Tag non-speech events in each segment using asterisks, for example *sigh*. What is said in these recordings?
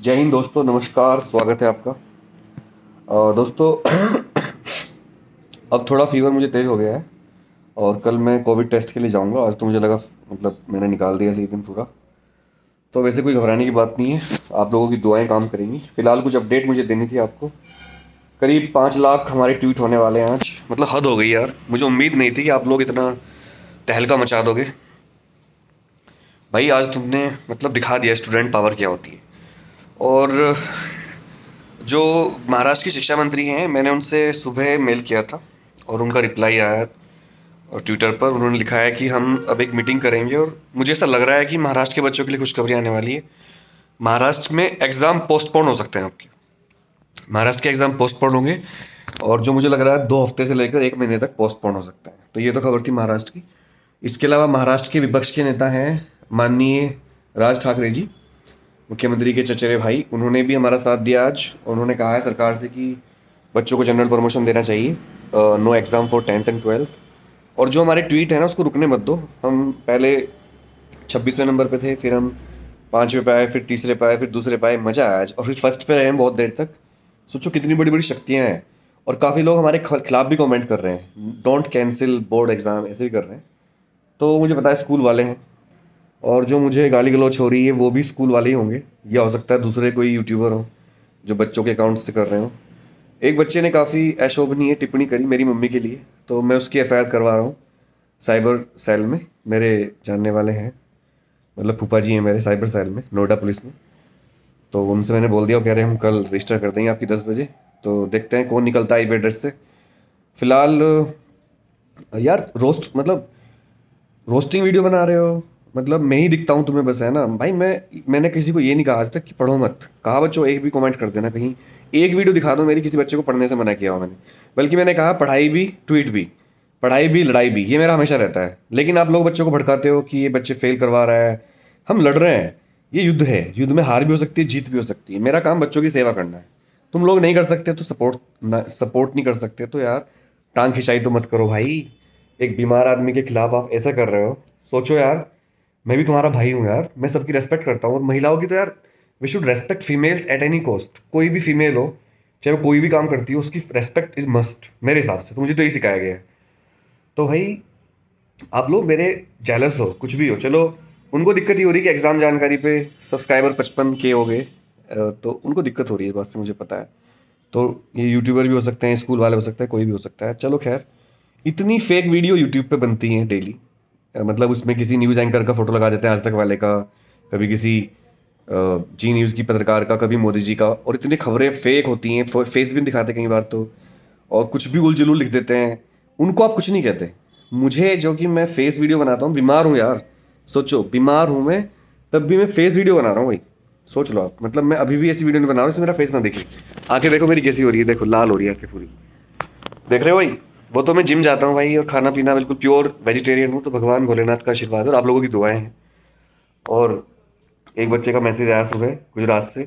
जय हिंद दोस्तों नमस्कार स्वागत है आपका आ, दोस्तों अब थोड़ा फीवर मुझे तेज़ हो गया है और कल मैं कोविड टेस्ट के लिए जाऊंगा आज तो मुझे लगा मतलब मैंने निकाल दिया सही दिन पूरा तो वैसे कोई घबराने की बात नहीं है आप लोगों की दुआएं काम करेंगी फ़िलहाल कुछ अपडेट मुझे देनी थी आपको करीब पाँच लाख हमारे ट्वीट होने वाले हैं आज मतलब हद हो गई यार मुझे उम्मीद नहीं थी कि आप लोग इतना तहलका मचा दोगे भाई आज तुमने मतलब दिखा दिया स्टूडेंट पावर क्या होती है और जो महाराष्ट्र की शिक्षा मंत्री हैं मैंने उनसे सुबह मेल किया था और उनका रिप्लाई आया और ट्विटर पर उन्होंने लिखा है कि हम अब एक मीटिंग करेंगे और मुझे ऐसा लग रहा है कि महाराष्ट्र के बच्चों के लिए कुछ खबरें आने वाली है महाराष्ट्र में एग्ज़ाम पोस्टपोन हो सकते हैं आपके महाराष्ट्र के एग्ज़ाम पोस्टपोन होंगे और जो मुझे लग रहा है दो हफ्ते से लेकर एक महीने तक पोस्टपोन हो सकते हैं तो ये तो खबर थी महाराष्ट्र की इसके अलावा महाराष्ट्र के विपक्ष के नेता हैं माननीय राज ठाकरे जी मुख्यमंत्री के चचेरे भाई उन्होंने भी हमारा साथ दिया आज उन्होंने कहा है सरकार से कि बच्चों को जनरल प्रमोशन देना चाहिए no exam for tenth and twelfth और जो हमारे ट्वीट है ना उसको रुकने मत दो हम पहले छब्बीसवें नंबर पे थे फिर हम पाँचवें पाए फिर तीसरे पाए फिर दूसरे पाए मज़ा आया आज और फिर फर्स्ट पे रहे हैं बहुत देर तक सोचो कितनी बड़ी बड़ी शक्तियाँ हैं और काफ़ी लोग हमारे खिलाफ भी कमेंट कर रहे हैं डोंट कैंसिल बोर्ड एग्ज़ाम ऐसे भी कर रहे हैं तो मुझे पता है स्कूल वाले हैं और जो मुझे गाली गलौच हो रही है वो भी स्कूल वाले ही होंगे या हो सकता है दूसरे कोई यूट्यूबर हो जो बच्चों के अकाउंट से कर रहे हो एक बच्चे ने काफ़ी अशोभनीय टिप्पणी करी मेरी मम्मी के लिए तो मैं उसकी एफ करवा रहा हूँ साइबर सेल में मेरे जानने वाले हैं मतलब फूफा जी हैं मेरे साइबर सेल में नोएडा पुलिस में तो उनसे मैंने बोल दिया वो कह रहे हैं हम कल रजिस्टर कर देंगे आपकी दस बजे तो देखते हैं कौन निकलता है आई एड्रेस से फ़िलहाल यार रोस्ट मतलब रोस्टिंग वीडियो बना रहे हो मतलब मैं ही दिखता हूँ तुम्हें बस है ना भाई मैं मैंने किसी को ये नहीं कहा आज तक कि पढ़ो मत कहा बच्चों एक भी कमेंट कर देना कहीं एक वीडियो दिखा दो मेरी किसी बच्चे को पढ़ने से मना किया हो मैंने बल्कि मैंने कहा पढ़ाई भी ट्वीट भी पढ़ाई भी लड़ाई भी ये मेरा हमेशा रहता है लेकिन आप लोग बच्चों को भड़काते हो कि ये बच्चे फेल करवा रहा है हम लड़ रहे हैं ये युद्ध है युद्ध में हार भी हो सकती है जीत भी हो सकती है मेरा काम बच्चों की सेवा करना है तुम लोग नहीं कर सकते तो सपोर्ट ना सपोर्ट नहीं कर सकते तो यार टांग खिंचाई तो मत करो भाई एक बीमार आदमी के खिलाफ आप ऐसा कर रहे हो सोचो यार मैं भी तुम्हारा भाई हूँ यार मैं सबकी रेस्पेक्ट करता हूँ और महिलाओं की तो यार we should respect females at any cost कोई भी फीमेल हो चाहे वो कोई भी काम करती हो उसकी रेस्पेक्ट इज मस्ट मेरे हिसाब से तो मुझे तो यही सिखाया गया है तो भाई आप लोग मेरे जेलस हो कुछ भी हो चलो उनको दिक्कत ये हो रही है कि एग्ज़ाम जानकारी पे सब्सक्राइबर पचपन के हो गए तो उनको दिक्कत हो रही है इस बात से मुझे पता है तो ये यूट्यूबर भी हो सकते हैं स्कूल वाले हो सकते हैं कोई भी हो सकता है चलो खैर इतनी फेक वीडियो यूट्यूब पे बनती हैं डेली मतलब उसमें किसी न्यूज़ एंकर का फ़ोटो लगा देते हैं आज तक वाले का कभी किसी जी न्यूज़ की पत्रकार का कभी मोदी जी का और इतनी खबरें फेक होती हैं फेस भी दिखाते कई बार तो और कुछ भी उल जुलू लिख देते हैं उनको आप कुछ नहीं कहते मुझे जो कि मैं फेस वीडियो बनाता हूँ बीमार हूँ यार सोचो बीमार हूँ मैं तब भी मैं फेस वीडियो बना रहा हूँ भाई सोच लो आप मतलब मैं अभी भी ऐसी वीडियो नहीं बना रहा हूँ इसमें मेरा फेस ना दिखे आके देखो मेरी कैसी हो रही है देखो लाल हो रही है आके पूरी देख रहे हो भाई वो तो मैं जिम जाता हूँ भाई और खाना पीना बिल्कुल प्योर वेजिटेरियन हूँ तो भगवान भोलेनाथ का आशीर्वाद और आप लोगों की दुआएं हैं और एक बच्चे का मैसेज आया सुबह गुजरात से आ,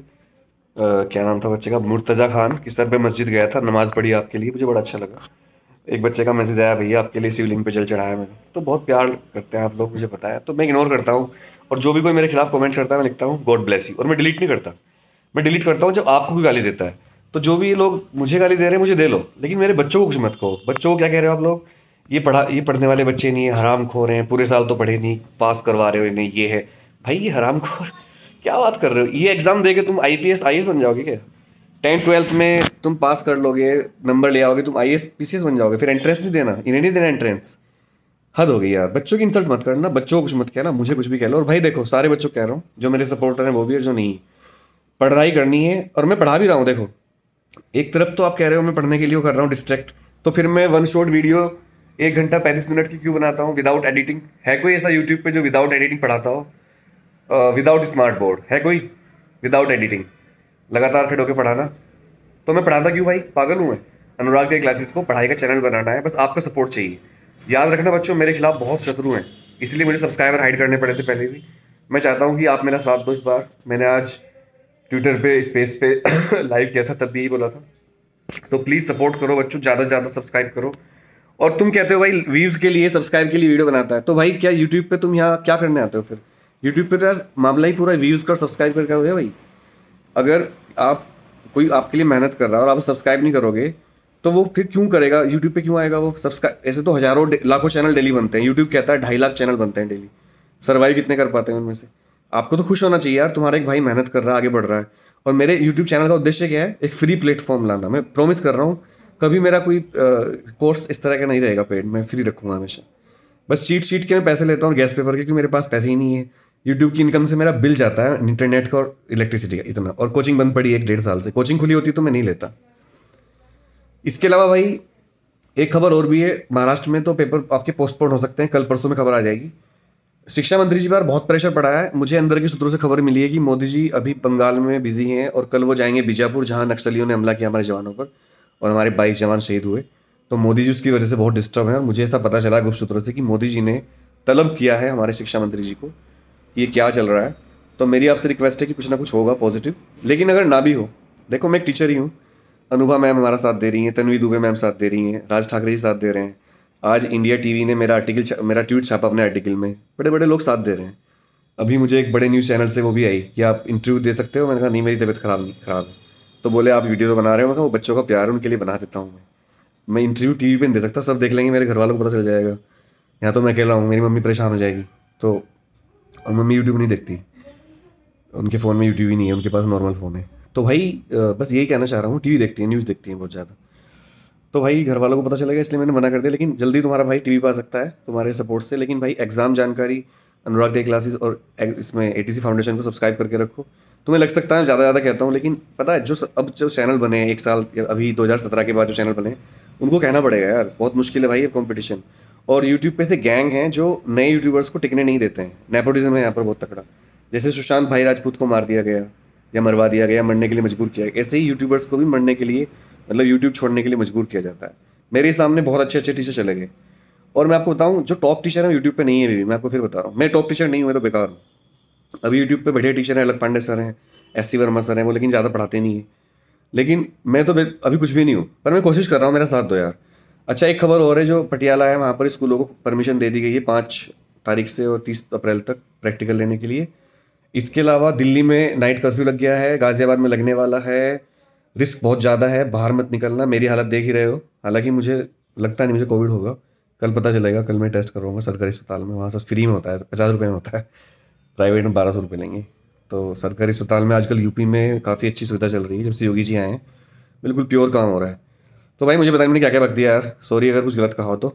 क्या नाम था बच्चे का मुर्तज़ा खान कि सर मैं मस्जिद गया था नमाज़ पढ़ी आपके लिए मुझे बड़ा अच्छा लगा एक बच्चे का मैसेज आया भैया आपके लिए शिवलिंग पे जल चढ़ाया मैंने तो बहुत प्यार करते हैं आप लोग मुझे बताया तो मैं इग्नोर करता हूँ और जो भी कोई मेरे खिलाफ कमेंट करता है मैं लिखता हूँ गॉड ब्लेस यू और मैं डिलीट नहीं करता मैं डिलीट करता हूँ जब आपको भी गाली देता है तो जो भी लोग मुझे गाली दे रहे हैं मुझे दे लो लेकिन मेरे बच्चों को कुछ मत कहो बच्चों को क्या कह रहे हो आप लोग ये पढ़ा ये पढ़ने वाले बच्चे नहीं है हराम खो रहे हैं पूरे साल तो पढ़े नहीं पास करवा रहे हो इन्हें ये है भाई ये हराम खो क्या बात कर रहे हो ये एग्ज़ाम दे के तुम I P S I S बन जाओगे क्या टेंथ ट्वेल्थ में तुम पास कर लोगे नंबर ले आओगे तुम I S P C S बन जाओगे फिर एंट्रेंस नहीं देना इन्हें नहीं देना एंट्रेंस हद हो गई यार बच्चों की इंसल्ट मत करना बच्चों को कुछ मत कहना मुझे कुछ भी कह लो और भाई देखो सारे बच्चों कह रहा हूँ जो मेरे सपोर्टर हैं वो भी है जो नहीं पढ़ाई करनी है और मैं पढ़ा भी रहा हूँ देखो एक तरफ तो आप कह रहे हो मैं पढ़ने के लिए कर रहा हूँ डिस्ट्रैक्ट तो फिर मैं वन शॉर्ट वीडियो एक घंटा पैंतीस मिनट की क्यों बनाता हूँ विदाउट एडिटिंग है कोई ऐसा यूट्यूब पे जो विदाउट एडिटिंग पढ़ाता हो विदाउट स्मार्ट बोर्ड है कोई विदाउट एडिटिंग लगातार खड़ो के पढ़ाना तो मैं पढ़ाता क्यों भाई पागल हूँ मैं अनुराग के क्लासेस को पढ़ाई का चैनल बनाना है बस आपका सपोर्ट चाहिए याद रखना बच्चों मेरे खिलाफ बहुत शत्रु हैं इसलिए मुझे सब्सक्राइबर हाइड करने पड़े थे पहले भी मैं चाहता हूँ कि आप मेरा साथ दो इस बार मैंने आज ट्विटर पे स्पेस पे लाइव *coughs* किया था तब भी यही बोला था तो प्लीज़ सपोर्ट करो बच्चों ज़्यादा से ज़्यादा सब्सक्राइब करो और तुम कहते हो भाई व्यूज़ के लिए सब्सक्राइब के लिए वीडियो बनाता है तो भाई क्या यूट्यूब पे तुम यहाँ क्या करने आते हो फिर यूट्यूब पे तो यार मामला ही पूरा व्यूज़ कर सब्सक्राइब करके करोगे भाई अगर आप कोई आपके लिए मेहनत कर रहा है और आप सब्सक्राइब नहीं करोगे तो वो फिर क्यों करेगा यूट्यूब पे क्यों आएगा वो सब्सक्राइब ऐसे तो हज़ारों लाखों चैनल डेली बनते हैं यूट्यूब कहता है ढाई लाख चैनल बनते हैं डेली सर्वाइव कितने कर पाते हैं उनमें से आपको तो खुश होना चाहिए यार तुम्हारा एक भाई मेहनत कर रहा है आगे बढ़ रहा है और मेरे यूट्यूब चैनल का उद्देश्य क्या है एक फ्री प्लेटफॉर्म लाना मैं प्रॉमिस कर रहा हूँ कभी मेरा कोई कोर्स इस तरह का नहीं रहेगा पेड मैं फ्री रखूँगा हमेशा बस चीट शीट के मैं पैसे लेता हूँ गैस पेपर के क्योंकि मेरे पास पैसे ही नहीं है यूट्यूब की इनकम से मेरा बिल जाता है इंटरनेट का और इलेक्ट्रिसिटी का इतना और कोचिंग बंद पड़ी एक डेढ़ साल से कोचिंग खुली होती तो मैं नहीं लेता इसके अलावा भाई एक खबर और भी है महाराष्ट्र में तो पेपर आपके पोस्टपोन हो सकते हैं कल परसों में खबर आ जाएगी शिक्षा मंत्री जी पर बहुत प्रेशर पड़ा है मुझे अंदर के सूत्रों से खबर मिली है कि मोदी जी अभी बंगाल में बिजी हैं और कल वो जाएंगे बीजापुर जहां नक्सलियों ने हमला किया हमारे जवानों पर और हमारे बाईस जवान शहीद हुए तो मोदी जी उसकी वजह से बहुत डिस्टर्ब हैं और मुझे ऐसा पता चला गुप्त सूत्रों से कि मोदी जी ने तलब किया है हमारे शिक्षा मंत्री जी को कि ये क्या चल रहा है तो मेरी आपसे रिक्वेस्ट है कि कुछ ना कुछ होगा पॉजिटिव लेकिन अगर ना भी हो देखो मैं एक टीचर ही हूँ अनुभा मैम हमारा साथ दे रही हैं तनवी दुबे मैम साथ दे रही हैं राज ठाकरे जी साथ दे रहे हैं आज इंडिया टीवी ने मेरा आर्टिकल मेरा ट्वीट छापा अपने आर्टिकल में बड़े बड़े लोग साथ दे रहे हैं अभी मुझे एक बड़े न्यूज़ चैनल से वो भी आई कि आप इंटरव्यू दे सकते हो मैंने कहा नहीं मेरी तबीयत ख़राब नहीं ख़राब है तो बोले आप वीडियो तो बना रहे हो मैं वो बच्चों का प्यार उनके लिए बना देता हूँ मैं मैं इंटरव्यू टीवी पे नहीं दे सकता सब देख लेंगे मेरे घर वालों को पता चल जाएगा यहाँ तो मैं अकेला हूँ मेरी मम्मी परेशान हो जाएगी तो और मम्मी यूट्यूब नहीं देखती उनके फ़ोन में यूट्यूब ही नहीं है उनके पास नॉर्मल फ़ोन है तो भाई बस यही कहना चाह रहा हूँ टी देखती है न्यूज़ देखती हैं बहुत ज़्यादा तो भाई घर वालों को पता चलेगा इसलिए मैंने मना कर दिया लेकिन जल्दी तुम्हारा भाई टीवी पा सकता है तुम्हारे सपोर्ट से लेकिन भाई एग्ज़ाम जानकारी अनुराग दे क्लासेस और इसमें ए फाउंडेशन को सब्सक्राइब करके रखो तुम्हें लग सकता है ज़्यादा ज़्यादा कहता हूँ लेकिन पता है जो अब जो चैनल बने एक साल अभी सत्रह के बाद जो चैनल बने उनको कहना पड़ेगा यार बहुत मुश्किल है भाई ये कॉम्पिटिशन और यूट्यूब पे से गैंग हैं जो नए यूट्यूबर्स को टिकने नहीं देते हैं नेपोटिज्म है यहाँ पर बहुत तकड़ा जैसे सुशांत भाई राजपूत को मार दिया गया या मरवा दिया गया मरने के लिए मजबूर किया गया ऐसे ही यूट्यूबर्स को भी मरने के लिए मतलब यूट्यूब छोड़ने के लिए मजबूर किया जाता है मेरे सामने बहुत अच्छे अच्छे टीचर चले गए और मैं आपको बताऊँ जो टॉप टीचर है यूट्यूब पर नहीं है अभी मैं आपको फिर बता रहा हूँ मैं टॉप टीचर नहीं हुए तो बेकार हूँ अभी यूट्यूब पर बैठे टीचर हैं अलग पांडे सर हैं एस सी वर्मा सर हैं वो लेकिन ज़्यादा पढ़ाते नहीं है लेकिन मैं तो अभी कुछ भी नहीं हूँ पर मैं कोशिश कर रहा हूँ मेरा साथ दो यार अच्छा एक खबर और है जो पटियाला है वहाँ पर स्कूलों को परमिशन दे दी गई है पाँच तारीख से और तीस अप्रैल तक प्रैक्टिकल लेने के लिए इसके अलावा दिल्ली में नाइट कर्फ्यू लग गया है गाज़ियाबाद में लगने वाला है रिस्क बहुत ज़्यादा है बाहर मत निकलना मेरी हालत देख ही रहे हो हालांकि मुझे लगता नहीं मुझे कोविड होगा कल पता चलेगा कल मैं टेस्ट करवाऊंगा सरकारी अस्पताल में वहाँ सब फ्री में होता है पचास रुपये में होता है प्राइवेट में बारह सौ रुपये लेंगे तो सरकारी अस्पताल में आजकल यूपी में काफ़ी अच्छी सुविधा चल रही है जब से योगी जी आए हैं बिल्कुल प्योर काम हो रहा है तो भाई मुझे बताया मैंने क्या क्या बक दिया यार सॉरी अगर कुछ गलत कहा हो तो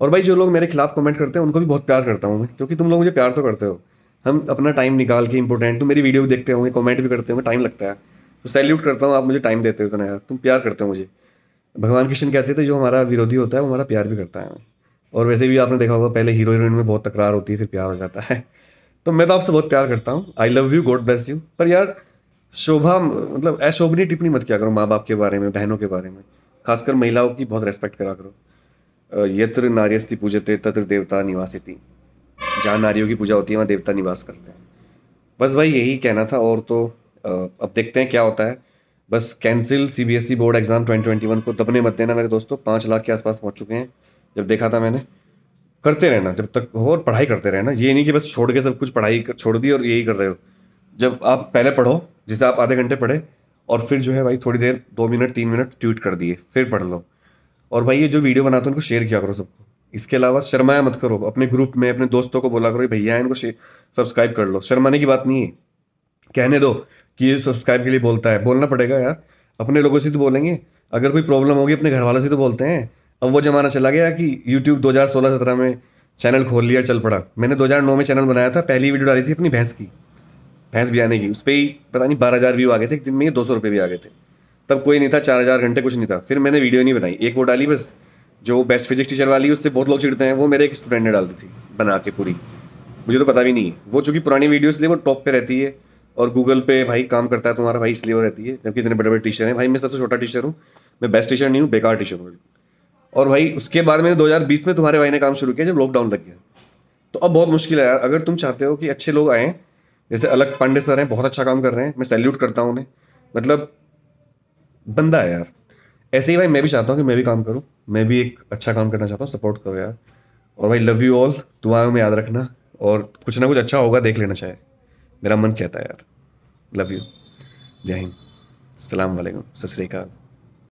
और भाई जो लोग मेरे खिलाफ कमेंट करते हैं उनको भी बहुत प्यार करता हूँ मैं क्योंकि तुम लोग मुझे प्यार तो करते हो हम अपना टाइम निकाल के इंपॉर्टेंट तो मेरी वीडियो भी देखते होंगे कमेंट भी करते होंगे टाइम लगता है तो सैल्यूट करता हूँ आप मुझे टाइम देते हो तो यार तुम प्यार करते हो मुझे भगवान कृष्ण कहते थे जो हमारा विरोधी होता है वो हमारा प्यार भी करता है और वैसे भी आपने देखा होगा पहले हीरो हीरोइन में बहुत तकरार होती है फिर प्यार हो जाता है तो मैं तो आपसे बहुत प्यार करता हूँ I love you God bless you पर यार शोभा मतलब अशोभनीय टिप्पणी मत किया करो माँ बाप के बारे में बहनों के बारे में खासकर महिलाओं की बहुत रेस्पेक्ट करा करो यत्र नार्यस्ति पूजते तत्र देवता निवासिति जहाँ नारियों की पूजा होती है वहाँ देवता निवास करते हैं बस भाई यही कहना था और तो अब देखते हैं क्या होता है बस cancel C B S E board exam twenty twenty one को दबने मत देना मेरे दोस्तों पाँच लाख के आसपास पहुंच चुके हैं जब देखा था मैंने करते रहना जब तक हो और पढ़ाई करते रहना ये नहीं कि बस छोड़ के सब कुछ पढ़ाई कर, छोड़ दी और यही कर रहे हो जब आप पहले पढ़ो जिसे आप आधे घंटे पढ़े और फिर जो है भाई थोड़ी देर दो मिनट तीन मिनट ट्वीट कर दिए फिर पढ़ लो और भाई ये जो वीडियो बनाते हैं उनको शेयर किया करो सबको इसके अलावा शर्माया मत करो अपने ग्रुप में अपने दोस्तों को बोला करो भैया इनको सब्सक्राइब कर लो शर्माने की बात नहीं है कहने दो कि ये सब्सक्राइब के लिए बोलता है बोलना पड़ेगा यार अपने लोगों से तो बोलेंगे अगर कोई प्रॉब्लम होगी अपने घर वालों से तो बोलते हैं अब वो ज़माना चला गया कि यूट्यूब दो हज़ार में चैनल खोल लिया चल पड़ा मैंने 2009 में चैनल बनाया था पहली वीडियो डाली थी अपनी भैंस की भैंस आने की उस पर ही पता नहीं बारह हज़ार व्यू आ गए थे एक दिन में दो सौ रुपये भी आ गए थे तब कोई नहीं था चार हज़ार घंटे कुछ नहीं था फिर मैंने वीडियो नहीं बनाई एक वो डाली बस जो बेस्ट फिजिक्स टीचर वाली उससे बहुत लोग चिड़ते हैं वो मेरे एक स्टूडेंट ने डाल दी थी बना के पूरी मुझे तो पता भी नहीं वो चूँकि पुरानी वीडियो इसलिए वो टॉप पर रहती है और गूगल पे भाई काम करता है तुम्हारा भाई इसलिए वो रहती है जबकि इतने बड़े बड़े टीचर हैं भाई मैं सबसे छोटा टीचर हूँ मैं बेस्ट टीचर नहीं हूँ बेकार टीचर हूँ और भाई उसके बाद मैंने दो में तुम्हारे भाई ने काम शुरू किया जब लॉकडाउन लग गया तो अब बहुत मुश्किल है यार अगर तुम चाहते हो कि अच्छे लोग आएँ जैसे अलग पांडे सर हैं बहुत अच्छा काम कर रहे हैं मैं सैल्यूट करता हूँ उन्हें मतलब बंदा है यार ऐसे ही भाई मैं भी चाहता हूँ कि मैं भी काम करूँ मैं भी एक अच्छा काम करना चाहता हूँ सपोर्ट करो यार और भाई लव यू ऑल दुआओं में याद रखना और कुछ ना कुछ अच्छा होगा देख लेना चाहिए मेरा मन कहता है यार लव यू जय हिंद सलाम वालेकुम सत श्रीकाल